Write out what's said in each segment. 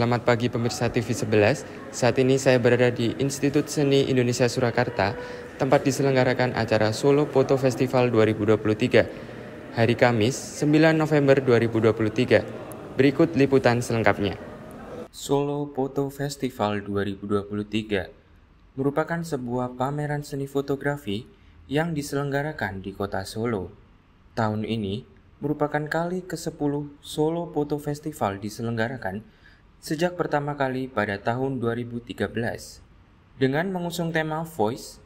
Selamat pagi pemirsa TV 11. Saat ini saya berada di Institut Seni Indonesia Surakarta, tempat diselenggarakan acara Solo Foto Festival 2023. Hari Kamis, 9 November 2023. Berikut liputan selengkapnya. Solo Foto Festival 2023 merupakan sebuah pameran seni fotografi yang diselenggarakan di kota Solo. Tahun ini merupakan kali ke-10 Solo Foto Festival diselenggarakan sejak pertama kali pada tahun 2013 dengan mengusung tema Voice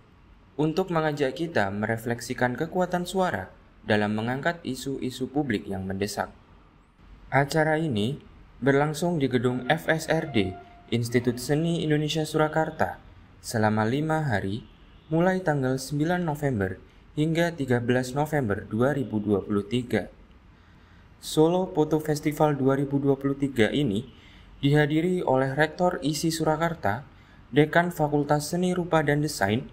untuk mengajak kita merefleksikan kekuatan suara dalam mengangkat isu-isu publik yang mendesak. Acara ini berlangsung di gedung FSRD Institut Seni Indonesia Surakarta selama lima hari mulai tanggal 9 November hingga 13 November 2023. Solo Foto Festival 2023 ini dihadiri oleh Rektor ISI Surakarta, Dekan Fakultas Seni Rupa dan Desain,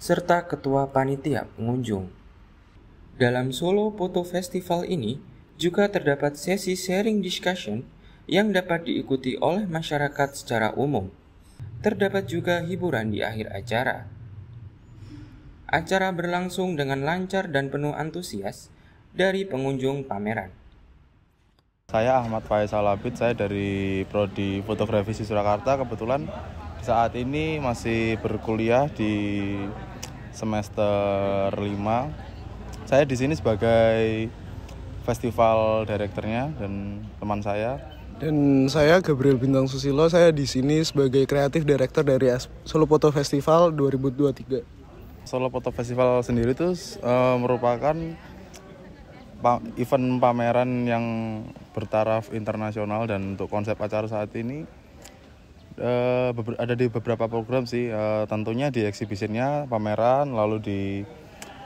serta Ketua Panitia Pengunjung. Dalam solo foto festival ini juga terdapat sesi sharing discussion yang dapat diikuti oleh masyarakat secara umum. Terdapat juga hiburan di akhir acara. Acara berlangsung dengan lancar dan penuh antusias dari pengunjung pameran. Saya Ahmad Faisal Abid, saya dari Prodi Fotografi di Surakarta. Kebetulan saat ini masih berkuliah di semester 5. Saya di sini sebagai festival direkturnya dan teman saya. Dan saya Gabriel Bintang Susilo, saya di sini sebagai kreatif director dari Solo Foto Festival 2023. Solo Foto Festival sendiri itu uh, merupakan event pameran yang bertaraf internasional dan untuk konsep acara saat ini eh, ada di beberapa program sih eh, tentunya di eksibisinya pameran lalu di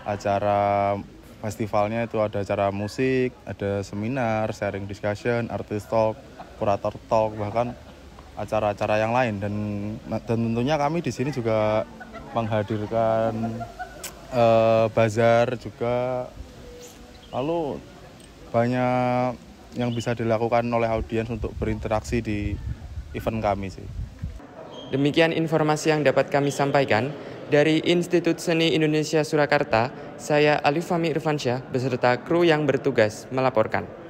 acara festivalnya itu ada acara musik ada seminar sharing discussion artist talk kurator talk bahkan acara-acara yang lain dan dan tentunya kami di sini juga menghadirkan uh, bazar juga lalu banyak yang bisa dilakukan oleh audiens untuk berinteraksi di event kami sih. Demikian informasi yang dapat kami sampaikan dari Institut Seni Indonesia Surakarta. Saya Alif Fahmi Irfansyah beserta kru yang bertugas melaporkan.